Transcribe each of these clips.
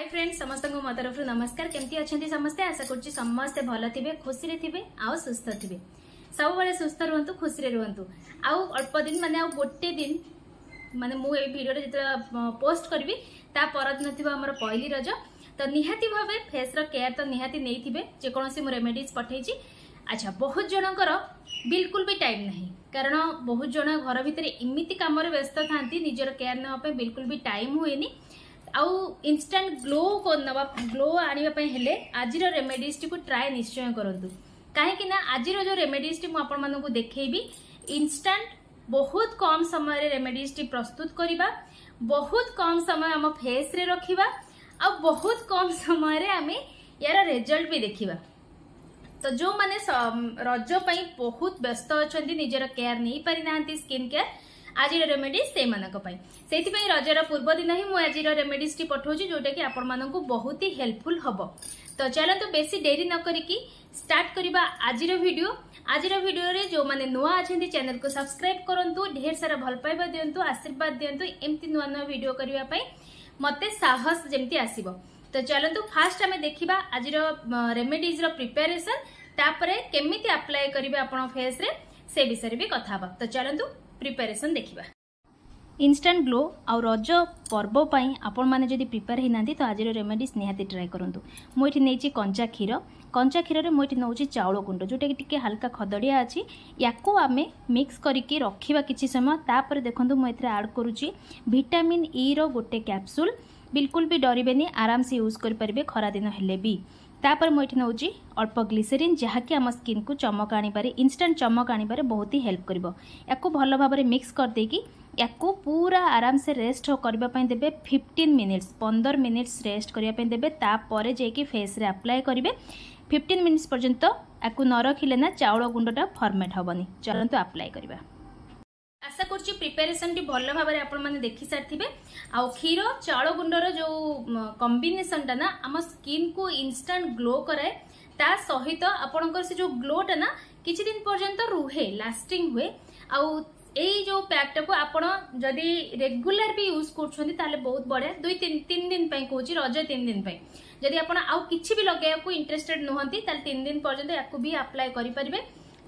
hi friends समस्तों मो तरफ नमस्कार केमती अच्छा समस्ते आशा कर समस्ते भल थे खुशी थे सुस्थ थे सब सुस्थ रुहतु खुशी रुहतु आउ अल्प दिन मानते गोटे दिन मानते मुझे जो पोस्ट करी पर परदिन पहली रज तो निहाती भाव फेस्र केयर तो निहाती नहीं जेकोसी रेमेडीज पठे अच्छा बहुत जनकर बिल्कुल भी टाइम ना कारण बहुत जन घर भितर इमि कम व्यस्त था निजर केयर नाप बिल्कुल भी टाइम हुए ଆଉ ଇନଷ୍ଟାଣ୍ଟ ଗ୍ଲୋ ନେବା ଗ୍ଲୋ ଆଣିବା ପାଇଁ ହେଲେ ଆଜିର ରେମେଡିଜ୍ଟିକୁ ଟ୍ରାଏ ନିଶ୍ଚୟ କରନ୍ତୁ କାହିଁକି ନା ଆଜିର ଯେଉଁ ରେମେଡିଜ୍ଟି ମୁଁ ଆପଣମାନଙ୍କୁ ଦେଖେଇବି ଇନଷ୍ଟାଣ୍ଟ ବହୁତ କମ୍ ସମୟରେ ରେମେଡିଜ୍ଟି ପ୍ରସ୍ତୁତ କରିବା ବହୁତ କମ୍ ସମୟ ଆମ ଫେସ୍ରେ ରଖିବା ଆଉ ବହୁତ କମ୍ ସମୟରେ ଆମେ ୟାର ରେଜଲ୍ଟ ବି ଦେଖିବା ତ ଯେଉଁମାନେ ରଜ ପାଇଁ ବହୁତ ବ୍ୟସ୍ତ ଅଛନ୍ତି ନିଜର କେୟାର ନେଇପାରିନାହାନ୍ତି ସ୍କିନ୍ କେୟାର ଆଜିର ରେମେଡିଜ୍ ସେଇମାନଙ୍କ ପାଇଁ ସେଇଥିପାଇଁ ରଜର ପୂର୍ବ ଦିନ ହିଁ ମୁଁ ଆଜିର ରେମେଡିଜ୍ଟି ପଠାଉଛି ଯେଉଁଟାକି ଆପଣମାନଙ୍କୁ ବହୁତ ହି ହେଲ୍ପଫୁଲ୍ ହେବ ତ ଚାଲନ୍ତୁ ବେଶୀ ଡେରି ନ କରିକି ଷ୍ଟାର୍ଟ କରିବା ଆଜିର ଭିଡ଼ିଓ ଆଜିର ଭିଡ଼ିଓରେ ଯେଉଁମାନେ ନୂଆ ଅଛନ୍ତି ଚ୍ୟାନେଲକୁ ସବସ୍କ୍ରାଇବ୍ କରନ୍ତୁ ଢେର ସାରା ଭଲ ପାଇବା ଦିଅନ୍ତୁ ଆଶୀର୍ବାଦ ଦିଅନ୍ତୁ ଏମିତି ନୂଆ ନୂଆ ଭିଡ଼ିଓ କରିବା ପାଇଁ ମୋତେ ସାହସ ଯେମିତି ଆସିବ ତ ଚାଲନ୍ତୁ ଫାର୍ଷ୍ଟ ଆମେ ଦେଖିବା ଆଜିର ରେମେଡିଜ୍ର ପ୍ରିପାରେସନ୍ ତାପରେ କେମିତି ଆପ୍ଲାଏ କରିବେ ଆପଣ ଫେସ୍ରେ ସେ ବିଷୟରେ ବି କଥା ହେବା ତ ଚାଲନ୍ତୁ प्रिपेरेसन देखा ଇନ୍ଷ୍ଟାଣ୍ଟ ଗ୍ଲୋ ଆଉ ରଜ ପର୍ବ ପାଇଁ ଆପଣମାନେ ଯଦି ପ୍ରିପେୟାର ହେଇନାହାନ୍ତି ତ ଆଜିର ରେମେଡ଼ିସ୍ ନିହାତି ଟ୍ରାଏ କରନ୍ତୁ ମୁଁ ଏଠି ନେଇଛି କଞ୍ଚା କ୍ଷୀର କଞ୍ଚା କ୍ଷୀରରେ ମୁଁ ଏଠି ନେଉଛି ଚାଉଳ ଗୁଣ୍ଡ ଯେଉଁଟାକି ଟିକିଏ ହାଲକା ଖଦଡ଼ିଆ ଅଛି ୟାକୁ ଆମେ ମିକ୍ସ କରିକି ରଖିବା କିଛି ସମୟ ତାପରେ ଦେଖନ୍ତୁ ମୁଁ ଏଥିରେ ଆଡ଼୍ କରୁଛି ଭିଟାମିନ୍ ଇର e ଗୋଟେ କ୍ୟାପ୍ସୁଲ୍ ବିଲକୁଲ ବି ଡରିବେନି ଆରାମସେ ୟୁଜ୍ କରିପାରିବେ ଖରାଦିନ ହେଲେ ବି তাপরে মু এটি নেছি অল্প গ্লিসেরিন যাকি আমার স্কিনকু চমক আনিপারে ইনস্টাট চমক আনিপারে বহুত হি হেল্প করব ইয়াকু ভালো ভাবে মিক্স করিদেকি ইয়াকু পুরা আরামসে রেস্ট করা দেবে ফিফটিন মিনিটস পনের মিনিটস রেস্ট করা দেবে তাপরে যাই ফেস্রে আপ্লাই করবে ফিফটিন মিনিটস পর্যন্ত ইয়াকু ন রখিলে না চাউল গুণ্ডটা ফর্মেট হবনি চলতু আপ্লাই করা আশা করছি প্রিপারেসনটি ভাল ভাবে আপনার দেখি সারি আীর চাউল গুণ্ডর যে কম্বিনেসনটা না আমার স্কিন কু ইনস্টাট গ্লো করায়ে তা সহিত আপনার সে যে গ্লোটা না কিছুদিন পর্যন্ত রুহে লাস্টিং হুয়ে আউ এই যে প্যাকটা কু আপনার যদি রেগুলার বি ইউজ করছেন তাহলে বহুত বড়িয়া দুই তিন তিন দিন পাই কৌছি রজ তিন দিন পাই যদি আপনার আউ কিছু বি লগাইয়া ইন্টারেস্টেড নুহতি তাহলে তিন দিন পর্যন্ত ইয়াকু বি আপ্লাই করে পারবে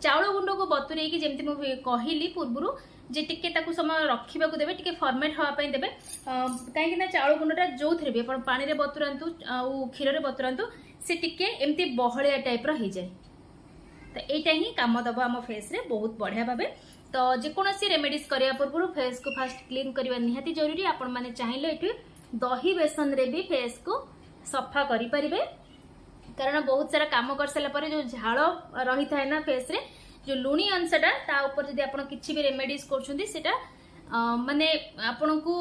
ଚାଉଳ ଗୁଣ୍ଡକୁ ବତୁରେଇକି ଯେମିତି ମୁଁ କହିଲି ପୂର୍ବରୁ ଯେ ଟିକେ ତାକୁ ସମୟ ରଖିବାକୁ ଦେବେ ଟିକେ ଫର୍ମେଟ୍ ହେବା ପାଇଁ ଦେବେ କାହିଁକିନା ଚାଉଳ ଗୁଣ୍ଡଟା ଯେଉଁଥିରେ ବି ଆପଣ ପାଣିରେ ବତୁରାନ୍ତୁ ଆଉ କ୍ଷୀରରେ ବତୁରାନ୍ତୁ ସେ ଟିକେ ଏମିତି ବହଳିଆ ଟାଇପ୍ର ହେଇଯାଏ ତ ଏଇଟା ହିଁ କାମ ଦେବ ଆମ ଫେସ୍ରେ ବହୁତ ବଢ଼ିଆ ଭାବେ ତ ଯେକୌଣସି ରେମେଡିସ୍ କରିବା ପୂର୍ବରୁ ଫେସ୍କୁ ଫାଷ୍ଟ କ୍ଲିନ୍ କରିବା ନିହାତି ଜରୁରୀ ଆପଣମାନେ ଚାହିଁଲେ ଏଠି ଦହି ବେସନରେ ବି ଫେସ୍କୁ ସଫା କରିପାରିବେ କାରଣ ବହୁତ ସାରା କାମ କରିସାରିଲା ପରେ ଯେଉଁ ଝାଳ ରହିଥାଏ ନା ଫେସ୍ରେ ଯେଉଁ ଲୁଣି ଅଂଶଟା ତା ଉପରେ ଯଦି ଆପଣ କିଛି ବି ରେମେଡିଜ୍ କରୁଛନ୍ତି ସେଟା ମାନେ ଆପଣଙ୍କୁ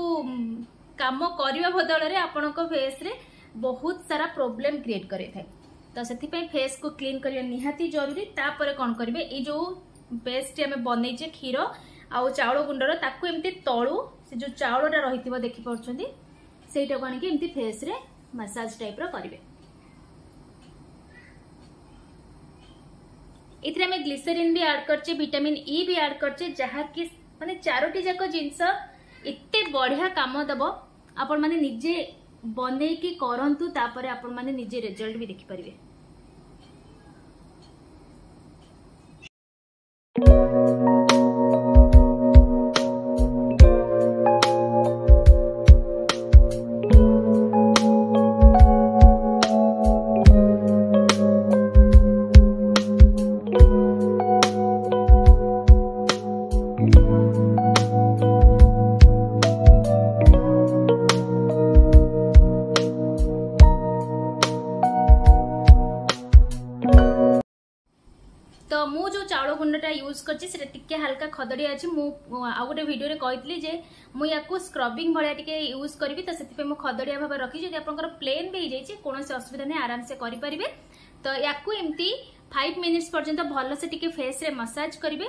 କାମ କରିବା ବଦଳରେ ଆପଣଙ୍କ ଫେସ୍ରେ ବହୁତ ସାରା ପ୍ରୋବ୍ଲେମ୍ କ୍ରିଏଟ୍ କରେଇଥାଏ ତ ସେଥିପାଇଁ ଫେସ୍କୁ କ୍ଲିନ୍ କରିବା ନିହାତି ଜରୁରୀ ତାପରେ କ'ଣ କରିବେ ଏଇ ଯେଉଁ ପେଷ୍ଟଟି ଆମେ ବନେଇଛେ କ୍ଷୀର ଆଉ ଚାଉଳ ଗୁଣ୍ଡର ତାକୁ ଏମିତି ତଳୁ ସେ ଯେଉଁ ଚାଉଳଟା ରହିଥିବ ଦେଖିପାରୁଛନ୍ତି ସେଇଟାକୁ ଆଣିକି ଏମିତି ଫେସ୍ରେ ମସାଜ ଟାଇପ୍ର କରିବେ ଏଥିରେ ଆମେ ଗ୍ଲିସେରିନ୍ ବି ଆଡ୍ କରିଛେ ଭିଟାମିନ୍ ଇ ବି ଆଡ୍ କରିଛେ ଯାହାକି ମାନେ ଚାରୋଟି ଯାକ ଜିନିଷ ଏତେ ବଢିଆ କାମ ଦେବ ଆପଣମାନେ ନିଜେ ବନେଇକି କରନ୍ତୁ ତାପରେ ଆପଣମାନେ ନିଜେ ରେଜଲ୍ଟ ବି ଦେଖିପାରିବେ गुंड यूज करे हाला खदड़ी अच्छी आउ भिडियो कही मुझे स्क्रबिंग भाया यूज करी तो मुझे खदड़िया भाव रखी जब आप प्लेन भी हो जाए कौन से असुविधा नहीं आराम से करें तो या फाइव मिनिट्स पर्यटन भलसे फेस रे मसाज करेंगे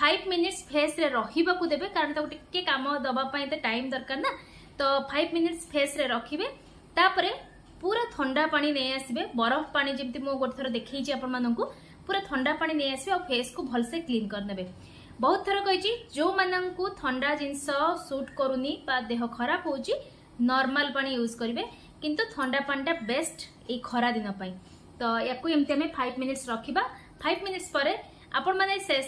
फाइव मिनिट्स फेस रे रखा देते कारण टे कम दवापाई तो टाइम दरकार ना तो फाइव मिनिट्स फेस रे रखे पूरा थंडा पा नहीं आसबे बरफ पा जमी मुझे गोटे थर देखे आपण मानक पूरा थंडा पा नहीं आस फेस को भलसे क्लीन करदे बहुत थर कही जो मानक थंडा जिनस सुट कर देह खराब होर्माल पा यूज करेंगे किंतु थंडा पाटा बेस्ट ये खरा दिन तो या फाइव मिनिट्स रखा फाइव मिनिट्स पर आपण मैंने से,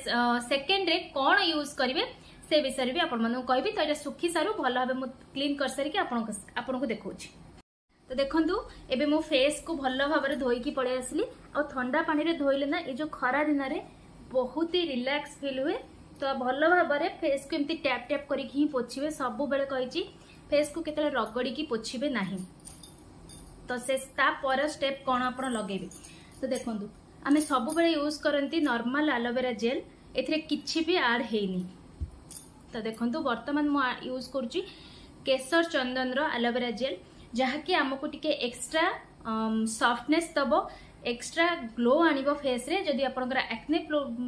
सेकेंड में कौन यूज करेंगे से विषय भी आपको कहि तो यह सुखी सारू भल भाव क्लीन कर सारिक आपको देखा তো দেখন্তু ଏବେ ମୋ ଫେସ୍କୁ ଭଲ ଭାବରେ ଧୋଇକି ପଳେଇ ଆସିଲି ଆଉ ଥଣ୍ଡା ପାଣିରେ ଧୋଇଲେ ନା ଏ ଯେଉଁ ଖରା ଦିନରେ ବହୁତ ହି ରିଲାକ୍ସ ଫିଲ୍ ହୁଏ ତ ଭଲ ଭାବରେ ଫେସ୍କୁ ଏମିତି ଟ୍ୟାପ୍ ଟ୍ୟାପ୍ କରିକି ହିଁ ପୋଛିବେ ସବୁବେଳେ କହିଛି ଫେସ୍କୁ କେତେବେଳେ ରଗଡ଼ିକି ପୋଛିବେ ନାହିଁ ତ ସେ ତା ପର ଷ୍ଟେପ୍ କ'ଣ ଆପଣ ଲଗେଇବେ ତ ଦେଖନ୍ତୁ ଆମେ ସବୁବେଳେ ୟୁଜ୍ କରନ୍ତି ନର୍ମାଲ୍ ଆଲୋଭେରା ଜେଲ୍ ଏଥିରେ କିଛି ବି ଆଡ୍ ହେଇନି ତ ଦେଖନ୍ତୁ ବର୍ତ୍ତମାନ ମୁଁ ୟୁଜ୍ କରୁଛି କେଶର ଚନ୍ଦନର ଆଲୋଭେରା ଜେଲ୍ ଯାହାକି ଆମକୁ ଟିକେ ଏକ୍ସଟ୍ରା ସଫ୍ଟନେସ୍ ଦେବ ଏକ୍ସଟ୍ରା ଗ୍ଲୋ ଆଣିବ ଫେସ୍ରେ ଯଦି ଆପଣଙ୍କର ଆକ୍ନେ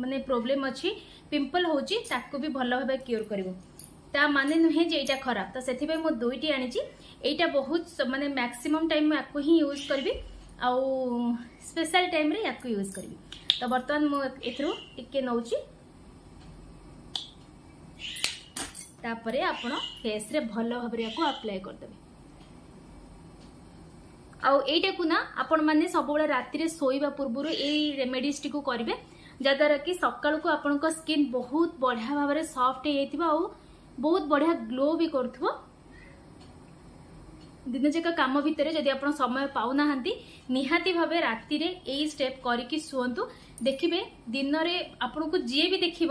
ମାନେ ପ୍ରୋବ୍ଲେମ୍ ଅଛି ପିମ୍ପଲ୍ ହେଉଛି ତାକୁ ବି ଭଲ ଭାବେ କ୍ୟୁର୍ କରିବ ତା ମାନେ ନୁହେଁ ଯେ ଏଇଟା ଖରାପ ତ ସେଥିପାଇଁ ମୁଁ ଦୁଇଟି ଆଣିଛି ଏଇଟା ବହୁତ ମାନେ ମ୍ୟାକ୍ସିମମ୍ ଟାଇମ୍ ମୁଁ ୟାକୁ ହିଁ ୟୁଜ୍ କରିବି ଆଉ ସ୍ପେଶାଲ୍ ଟାଇମ୍ରେ ୟାକୁ ୟୁଜ୍ କରିବି ତ ବର୍ତ୍ତମାନ ମୁଁ ଏଥିରୁ ଟିକେ ନେଉଛି ତାପରେ ଆପଣ ଫେସ୍ରେ ଭଲ ଭାବରେ ୟାକୁ ଆପ୍ଲାଏ କରିଦେବେ ଆଉ ଏଇଟାକୁ ନା ଆପଣମାନେ ସବୁବେଳେ ରାତିରେ ଶୋଇବା ପୂର୍ବରୁ ଏଇ ରେମେଡିଜ୍ଟିକୁ କରିବେ ଯାହାଦ୍ୱାରା କି ସକାଳକୁ ଆପଣଙ୍କ ସ୍କିନ୍ ବହୁତ ବଢ଼ିଆ ଭାବରେ ସଫ୍ଟ ହେଇଯାଇଥିବ ଆଉ ବହୁତ ବଢ଼ିଆ ଗ୍ଲୋ ବି କରୁଥିବ ଦିନଯାକ କାମ ଭିତରେ ଯଦି ଆପଣ ସମୟ ପାଉନାହାନ୍ତି ନିହାତି ଭାବେ ରାତିରେ ଏଇ ଷ୍ଟେପ୍ କରିକି ଶୁଅନ୍ତୁ ଦେଖିବେ ଦିନରେ ଆପଣଙ୍କୁ ଯିଏ ବି ଦେଖିବ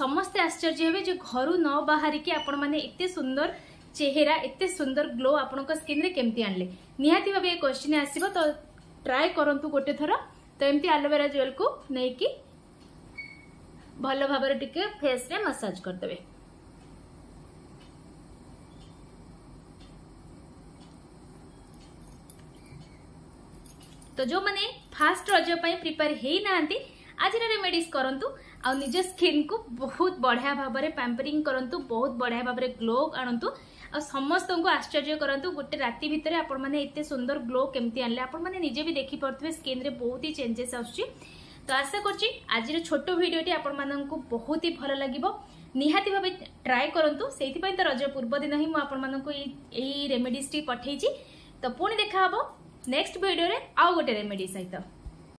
ସମସ୍ତେ ଆଶ୍ଚର୍ଯ୍ୟ ହେବେ ଯେ ଘରୁ ନ ବାହାରିକି ଆପଣମାନେ ଏତେ ସୁନ୍ଦର चेहरा एत सुंदर ग्लो आपंक स्किन आहती भाव क्वेश्चन आसब ट्राए कर गोटे थर तो एमती आलोवेरा जेल को लेकिन भल भाव फेस रे मसाज करदे तो जो मैंने फास्ट रज प्रिपेयर होना आज रेमेडिज करूँ आज स्किन को बहुत बढ़िया भाव में पैंपरिंग करूँ बहुत बढ़िया भाव में ग्लो आणतु ସମସ୍ତଙ୍କୁ ଆଶ୍ଚର୍ଯ୍ୟ କରନ୍ତୁ ଗୋଟେ ରାତି ଭିତରେ ଆପଣମାନେ ଏତେ ସୁନ୍ଦର ଗ୍ଲୋ କେମିତି ଆଣିଲେ ଆପଣମାନେ ନିଜେ ବି ଦେଖିପାରୁଥିବେ ସ୍କିନ୍ରେ ବହୁତ ହି ଚେଞ୍ଜେସ୍ ଆସୁଛି ତ ଆଶା କରୁଛି ଆଜିର ଛୋଟ ଭିଡ଼ିଓଟି ଆପଣମାନଙ୍କୁ ବହୁତ ହି ଭଲ ଲାଗିବ ନିହାତି ଭାବେ ଟ୍ରାଏ କରନ୍ତୁ ସେଇଥିପାଇଁ ତ ରଜ ପୂର୍ବ ଦିନ ହିଁ ମୁଁ ଆପଣମାନଙ୍କୁ ଏଇ ଏଇ ରେମେଡ଼ିସ୍ଟି ପଠେଇଛି ତ ପୁଣି ଦେଖାହବ ନେକ୍ସଟ ଭିଡ଼ିଓରେ ଆଉ ଗୋଟେ ରେମେଡ଼ି ସହିତ